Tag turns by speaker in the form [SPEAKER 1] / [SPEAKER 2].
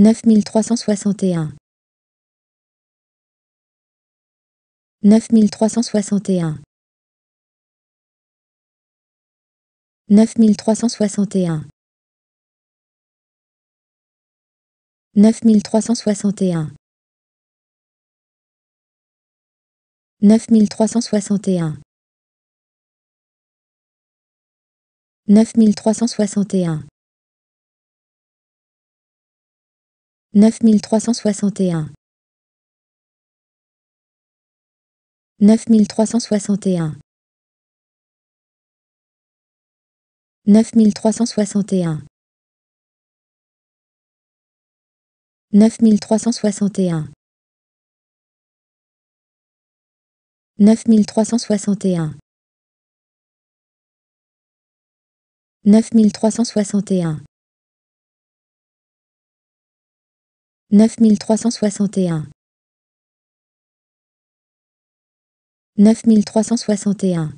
[SPEAKER 1] 9361 9361 9361 9361 9361 9361 9361 9361 9361 9361 9361 9361 Neuf mille trois cent soixante et un. Neuf mille trois cent soixante et un.